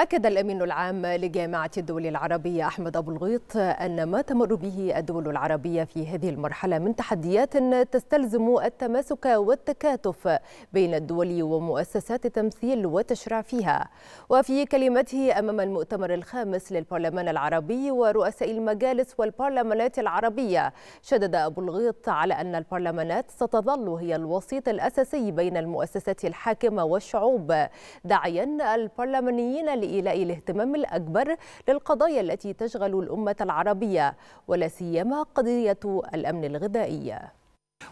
أكد الأمين العام لجامعة الدول العربية أحمد أبو الغيط أن ما تمر به الدول العربية في هذه المرحلة من تحديات تستلزم التماسك والتكاتف بين الدول ومؤسسات التمثيل والتشريع فيها وفي كلمته أمام المؤتمر الخامس للبرلمان العربي ورؤساء المجالس والبرلمانات العربية شدد أبو الغيط على أن البرلمانات ستظل هي الوسيط الأساسي بين المؤسسات الحاكمة والشعوب داعيا البرلمانيين لإيلاء الاهتمام الأكبر للقضايا التي تشغل الأمة العربية ولا سيما قضية الأمن الغذائي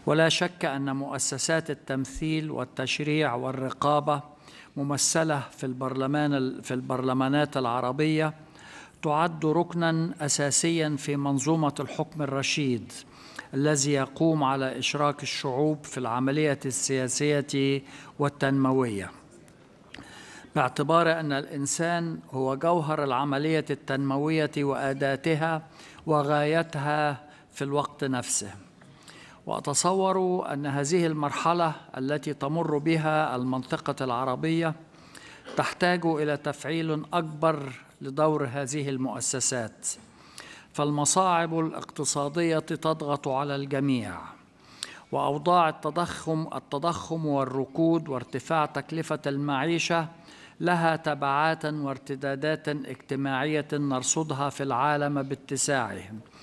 ولا شك أن مؤسسات التمثيل والتشريع والرقابة ممثلة في البرلمان في البرلمانات العربية تعد ركنا أساسيا في منظومة الحكم الرشيد الذي يقوم على إشراك الشعوب في العملية السياسية والتنموية باعتبار أن الإنسان هو جوهر العملية التنموية وأداتها وغايتها في الوقت نفسه وأتصور أن هذه المرحلة التي تمر بها المنطقة العربية تحتاج إلى تفعيل أكبر لدور هذه المؤسسات فالمصاعب الاقتصادية تضغط على الجميع وأوضاع التضخم التضخم والركود وارتفاع تكلفة المعيشة لها تبعات وارتدادات اجتماعيه نرصدها في العالم باتساعه